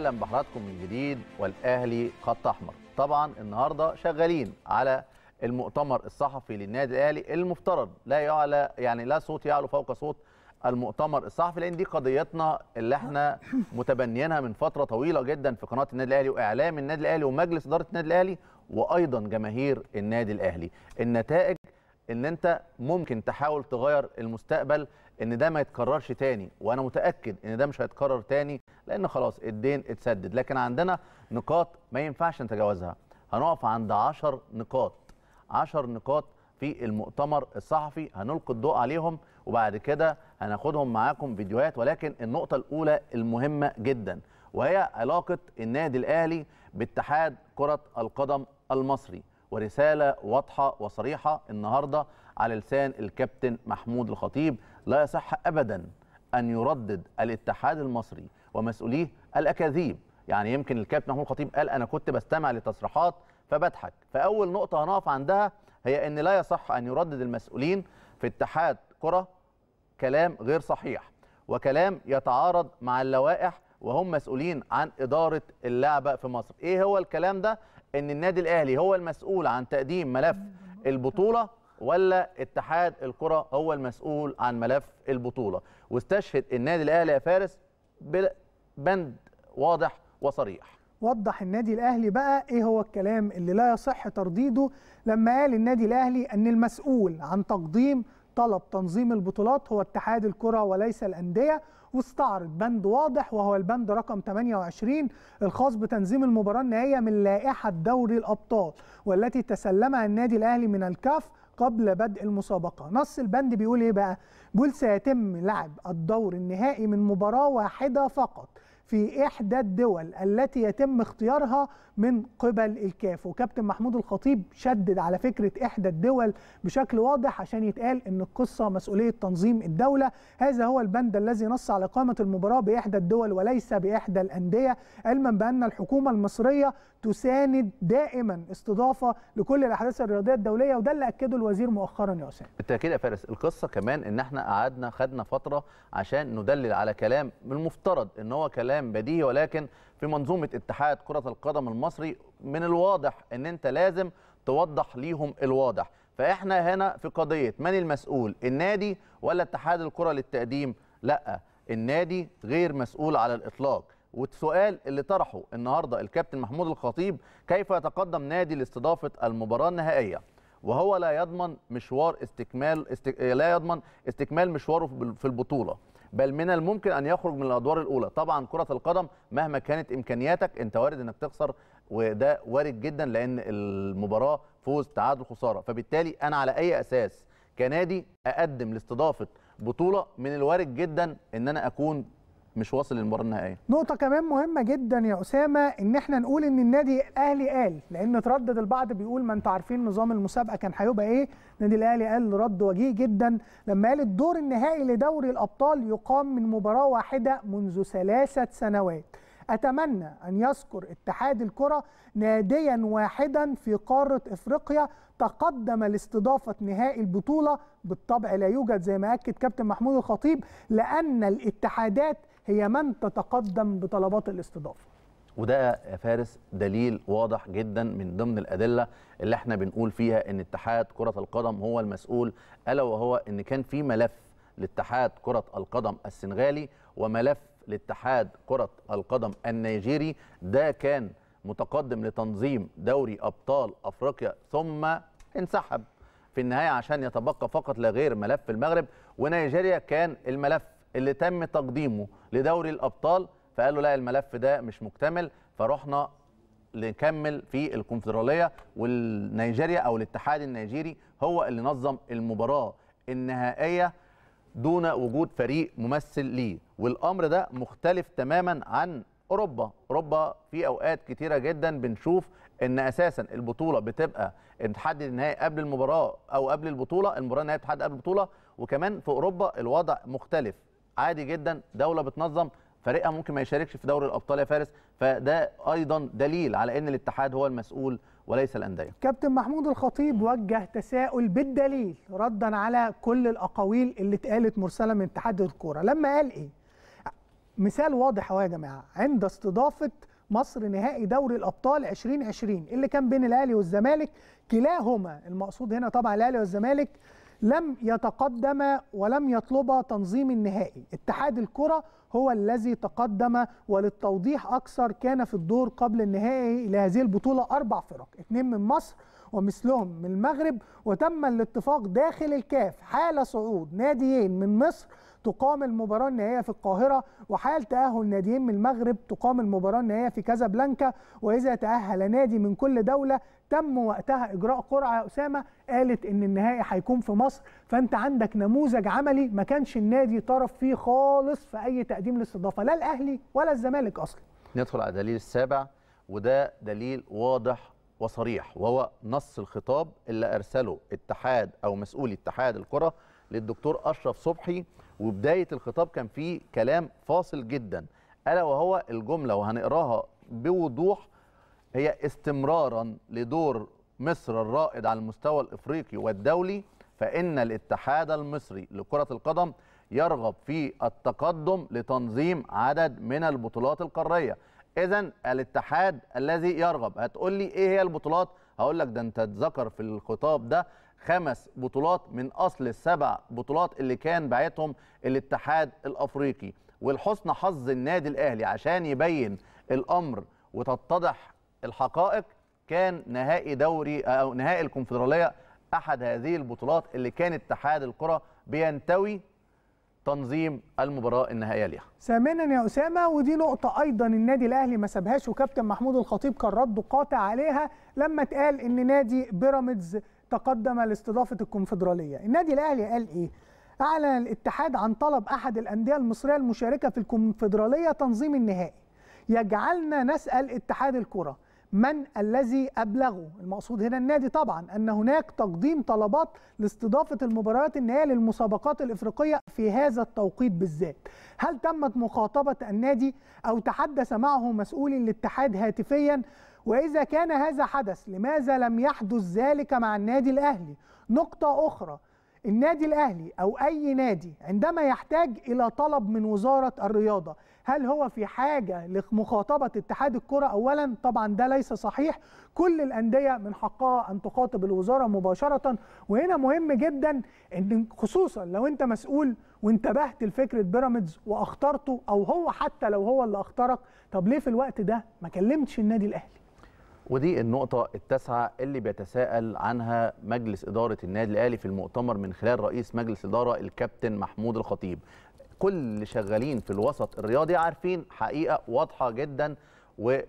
اهلا بحضراتكم من جديد والاهلي خط احمر طبعا النهارده شغالين على المؤتمر الصحفي للنادي الاهلي المفترض لا يعلى يعني لا صوت يعلو فوق صوت المؤتمر الصحفي لان دي قضيتنا اللي احنا متبنيينها من فتره طويله جدا في قناه النادي الاهلي واعلام النادي الاهلي ومجلس اداره النادي الاهلي وايضا جماهير النادي الاهلي النتائج ان انت ممكن تحاول تغير المستقبل ان ده ما يتكررش تاني وانا متاكد ان ده مش هيتكرر تاني لان خلاص الدين اتسدد لكن عندنا نقاط ما ينفعش نتجاوزها هنقف عند 10 نقاط 10 نقاط في المؤتمر الصحفي هنلقي الضوء عليهم وبعد كده هناخدهم معاكم فيديوهات ولكن النقطه الاولى المهمه جدا وهي علاقه النادي الاهلي باتحاد كره القدم المصري ورساله واضحه وصريحه النهارده على لسان الكابتن محمود الخطيب لا يصح أبدا أن يردد الاتحاد المصري ومسؤوليه الأكاذيب يعني يمكن الكابتن محمود الخطيب قال أنا كنت بستمع لتصريحات فبضحك فأول نقطة هنقف عندها هي أن لا يصح أن يردد المسؤولين في اتحاد كرة كلام غير صحيح وكلام يتعارض مع اللوائح وهم مسؤولين عن إدارة اللعبة في مصر إيه هو الكلام ده؟ أن النادي الأهلي هو المسؤول عن تقديم ملف البطولة ولا اتحاد الكره هو المسؤول عن ملف البطوله واستشهد النادي الاهلي يا فارس بند واضح وصريح وضح النادي الاهلي بقى ايه هو الكلام اللي لا يصح ترديده لما قال النادي الاهلي ان المسؤول عن تقديم طلب تنظيم البطولات هو اتحاد الكره وليس الانديه واستعرض بند واضح وهو البند رقم 28 الخاص بتنظيم المباراه النهائيه من لائحه دوري الابطال والتي تسلمها النادي الاهلي من الكاف قبل بدء المسابقه نص البند بيقول ايه بقى بيقول سيتم لعب الدور النهائي من مباراه واحده فقط في إحدى الدول التي يتم اختيارها من قبل الكاف وكابتن محمود الخطيب شدد على فكرة إحدى الدول بشكل واضح عشان يتقال أن القصة مسؤولية تنظيم الدولة هذا هو البند الذي نص على إقامة المباراة بإحدى الدول وليس بإحدى الأندية علما بأن الحكومة المصرية تساند دائما استضافة لكل الأحداث الرياضية الدولية وده اللي أكده الوزير مؤخرا يا أسامة بالتأكيد يا فارس القصة كمان أن احنا قعدنا خدنا فترة عشان ندلل على كلام المفترض أن هو كلام كلام بديهي ولكن في منظومه اتحاد كره القدم المصري من الواضح ان انت لازم توضح ليهم الواضح فاحنا هنا في قضيه من المسؤول النادي ولا اتحاد الكره للتقديم لا النادي غير مسؤول على الاطلاق والسؤال اللي طرحه النهارده الكابتن محمود الخطيب كيف يتقدم نادي لاستضافه المباراه النهائيه وهو لا يضمن مشوار استكمال استك... لا يضمن استكمال مشواره في البطوله بل من الممكن ان يخرج من الادوار الاولى طبعا كره القدم مهما كانت امكانياتك انت وارد انك تخسر وده وارد جدا لان المباراه فوز تعادل خساره فبالتالي انا على اي اساس كنادي اقدم لاستضافه بطوله من الوارد جدا ان انا اكون مش واصل للمباراه النهائيه نقطه كمان مهمه جدا يا اسامه ان احنا نقول ان النادي الاهلي قال لان تردد البعض بيقول ما انتوا عارفين نظام المسابقه كان هيبقى ايه النادي الاهلي قال رد وجيه جدا لما قال الدور النهائي لدوري الابطال يقام من مباراه واحده منذ ثلاثه سنوات أتمنى أن يذكر اتحاد الكرة ناديا واحدا في قارة إفريقيا تقدم لاستضافة نهائي البطولة بالطبع لا يوجد زي ما أكد كابتن محمود الخطيب لأن الاتحادات هي من تتقدم بطلبات الاستضافة وده يا فارس دليل واضح جدا من ضمن الادله اللي احنا بنقول فيها ان اتحاد كره القدم هو المسؤول الا وهو ان كان في ملف لاتحاد كره القدم السنغالي وملف لاتحاد كرة القدم النيجيري ده كان متقدم لتنظيم دوري أبطال أفريقيا ثم انسحب في النهاية عشان يتبقى فقط لا غير ملف المغرب ونيجيريا كان الملف اللي تم تقديمه لدوري الأبطال فقالوا لا الملف ده مش مكتمل فرحنا نكمل في الكونفدراليه والنيجيريا او الاتحاد النيجيري هو اللي نظم المباراه النهائيه دون وجود فريق ممثل ليه والامر ده مختلف تماما عن اوروبا اوروبا في اوقات كتيره جدا بنشوف ان اساسا البطوله بتبقى بتحدد النهائي قبل المباراه او قبل البطوله المباراه النهائيه بتحدد قبل البطوله وكمان في اوروبا الوضع مختلف عادي جدا دوله بتنظم فريقها ممكن ما يشاركش في دوري الابطال يا فارس فده ايضا دليل على ان الاتحاد هو المسؤول وليس الانديه. كابتن محمود الخطيب وجه تساؤل بالدليل ردا على كل الاقاويل اللي اتقالت مرسله من اتحاد الكوره، لما قال ايه؟ مثال واضح اهو يا جماعه عند استضافه مصر نهائي دوري الابطال 2020 اللي كان بين الاهلي والزمالك كلاهما المقصود هنا طبعا الاهلي والزمالك لم يتقدم ولم يطلب تنظيم النهائي اتحاد الكرة هو الذي تقدم وللتوضيح أكثر كان في الدور قبل النهائي لهذه البطولة أربع فرق اثنين من مصر ومثلهم من المغرب وتم الاتفاق داخل الكاف حال صعود ناديين من مصر تقام المباراه النهائيه في القاهره وحال تاهل ناديين من المغرب تقام المباراه النهائيه في كازابلانكا واذا تاهل نادي من كل دوله تم وقتها اجراء قرعه اسامه قالت ان النهائي هيكون في مصر فانت عندك نموذج عملي ما كانش النادي طرف فيه خالص في اي تقديم للاستضافه لا الاهلي ولا الزمالك اصلا ندخل على الدليل السابع وده دليل واضح وصريح وهو نص الخطاب اللي ارسله اتحاد او مسؤول اتحاد الكره للدكتور اشرف صبحي وبدايه الخطاب كان فيه كلام فاصل جدا الا وهو الجمله وهنقراها بوضوح هي استمرارا لدور مصر الرائد على المستوى الافريقي والدولي فان الاتحاد المصري لكره القدم يرغب في التقدم لتنظيم عدد من البطولات القاريه اذا الاتحاد الذي يرغب هتقول لي ايه هي البطولات هقول لك ده انت اتذكر في الخطاب ده خمس بطولات من اصل السبع بطولات اللي كان باعتهم الاتحاد الافريقي ولحسن حظ النادي الاهلي عشان يبين الامر وتتضح الحقائق كان نهائي دوري آه، او نهائي الكونفدراليه احد هذه البطولات اللي كان اتحاد الكره بينتوي تنظيم المباراه النهائيه ليها. ثامنا يا اسامه ودي نقطه ايضا النادي الاهلي ما سابهاش وكابتن محمود الخطيب كان رده قاطع عليها لما اتقال ان نادي بيراميدز تقدم لاستضافه الكونفدراليه النادي الاهلي قال ايه اعلن الاتحاد عن طلب احد الانديه المصريه المشاركه في الكونفدراليه تنظيم النهائي يجعلنا نسال اتحاد الكره من الذي ابلغه المقصود هنا النادي طبعا ان هناك تقديم طلبات لاستضافه المباريات النهائيه للمسابقات الافريقيه في هذا التوقيت بالذات هل تمت مخاطبه النادي او تحدث معه مسؤول الاتحاد هاتفيا وإذا كان هذا حدث لماذا لم يحدث ذلك مع النادي الأهلي نقطة أخرى النادي الأهلي أو أي نادي عندما يحتاج إلى طلب من وزارة الرياضة هل هو في حاجة لمخاطبة اتحاد الكرة أولا طبعا ده ليس صحيح كل الأندية من حقها أن تخاطب الوزارة مباشرة وهنا مهم جدا أن خصوصا لو أنت مسؤول وانتبهت لفكرة بيراميدز واخترته أو هو حتى لو هو اللي اخترك طب ليه في الوقت ده ما كلمتش النادي الأهلي ودي النقطة التاسعة اللي بيتساءل عنها مجلس إدارة النادي الأهلي في المؤتمر من خلال رئيس مجلس إدارة الكابتن محمود الخطيب. كل اللي شغالين في الوسط الرياضي عارفين حقيقة واضحة جدا ولا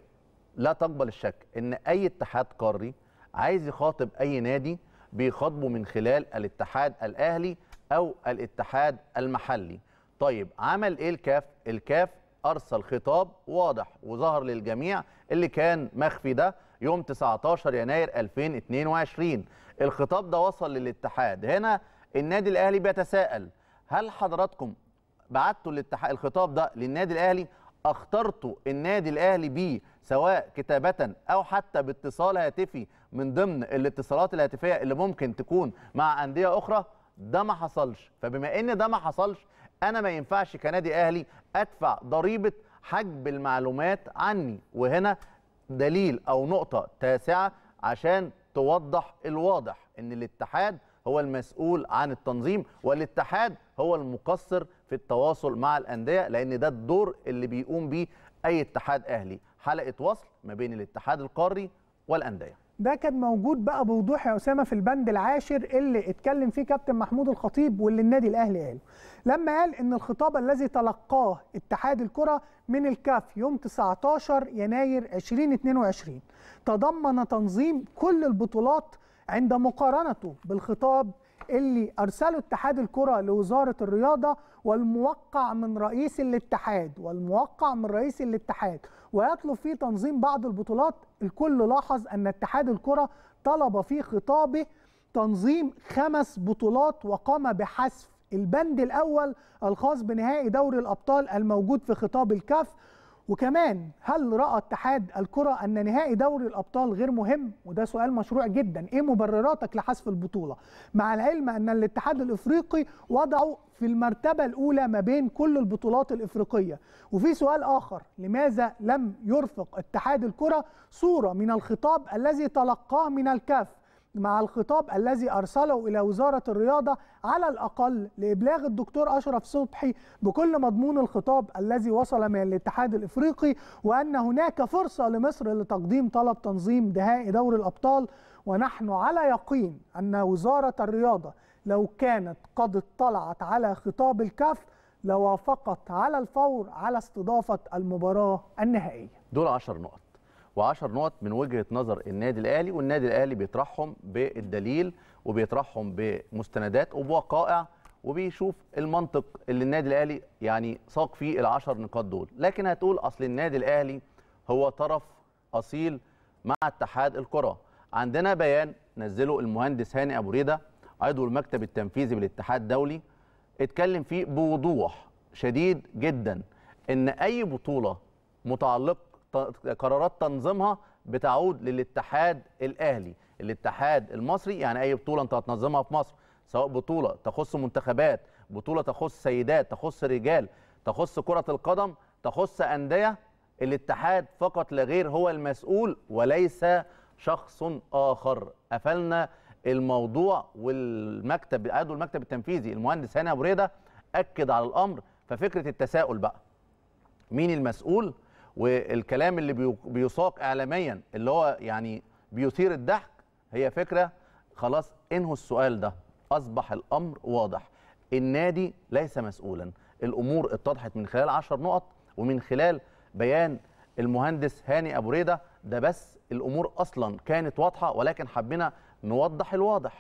تقبل الشك إن أي اتحاد قاري عايز يخاطب أي نادي بيخاطبه من خلال الاتحاد الأهلي أو الاتحاد المحلي. طيب عمل إيه الكاف؟ الكاف أرسل خطاب واضح وظهر للجميع اللي كان مخفي ده يوم 19 يناير 2022 الخطاب ده وصل للاتحاد هنا النادي الاهلي بيتساءل هل حضراتكم بعتوا الاتحاد الخطاب ده للنادي الاهلي اخترتوا النادي الاهلي بيه سواء كتابه او حتى باتصال هاتفي من ضمن الاتصالات الهاتفيه اللي ممكن تكون مع انديه اخرى ده ما حصلش فبما ان ده ما حصلش انا ما ينفعش كنادي اهلي ادفع ضريبه حجب المعلومات عني وهنا دليل او نقطه تاسعه عشان توضح الواضح ان الاتحاد هو المسؤول عن التنظيم والاتحاد هو المقصر في التواصل مع الانديه لان ده الدور اللي بيقوم بيه اي اتحاد اهلي حلقه وصل ما بين الاتحاد القاري والانديه ده كان موجود بقى بوضوح يا اسامه في البند العاشر اللي اتكلم فيه كابتن محمود الخطيب واللي النادي الاهلي قاله لما قال ان الخطاب الذي تلقاه اتحاد الكره من الكاف يوم 19 يناير 2022 تضمن تنظيم كل البطولات عند مقارنته بالخطاب اللي ارسله اتحاد الكره لوزاره الرياضه والموقع من رئيس الاتحاد والموقع من رئيس الاتحاد ويطلب فيه تنظيم بعض البطولات الكل لاحظ ان اتحاد الكره طلب في خطابه تنظيم خمس بطولات وقام بحذف البند الاول الخاص بنهائي دوري الابطال الموجود في خطاب الكاف وكمان هل راى اتحاد الكره ان نهائي دوري الابطال غير مهم وده سؤال مشروع جدا ايه مبرراتك لحذف البطوله مع العلم ان الاتحاد الافريقي وضعه في المرتبه الاولى ما بين كل البطولات الافريقيه وفي سؤال اخر لماذا لم يرفق اتحاد الكره صوره من الخطاب الذي تلقاه من الكاف مع الخطاب الذي ارسله الى وزاره الرياضه على الاقل لابلاغ الدكتور اشرف صبحي بكل مضمون الخطاب الذي وصل من الاتحاد الافريقي وان هناك فرصه لمصر لتقديم طلب تنظيم نهائي دوري الابطال ونحن على يقين ان وزاره الرياضه لو كانت قد اطلعت على خطاب الكاف لوافقت على الفور على استضافه المباراه النهائيه. دول 10 نقط. و10 نقط من وجهه نظر النادي الاهلي والنادي الاهلي بيطرحهم بالدليل وبيطرحهم بمستندات وبوقائع وبيشوف المنطق اللي النادي الاهلي يعني ساق فيه العشر نقاط دول لكن هتقول اصل النادي الاهلي هو طرف اصيل مع اتحاد الكره عندنا بيان نزله المهندس هاني ابو ريده عضو المكتب التنفيذي بالاتحاد الدولي اتكلم فيه بوضوح شديد جدا ان اي بطوله متعلقه قرارات تنظيمها بتعود للاتحاد الاهلي الاتحاد المصري يعني اي بطوله انت هتنظمها في مصر سواء بطوله تخص منتخبات بطوله تخص سيدات تخص رجال تخص كره القدم تخص انديه الاتحاد فقط لا غير هو المسؤول وليس شخص اخر قفلنا الموضوع والمكتب عضو المكتب التنفيذي المهندس هاني ابو ريده اكد على الامر ففكره التساؤل بقى مين المسؤول والكلام اللي بيساق اعلاميا اللي هو يعني بيثير الضحك هي فكره خلاص انهوا السؤال ده اصبح الامر واضح النادي ليس مسؤولا الامور اتضحت من خلال 10 نقط ومن خلال بيان المهندس هاني ابو ريده ده بس الامور اصلا كانت واضحه ولكن حبينا نوضح الواضح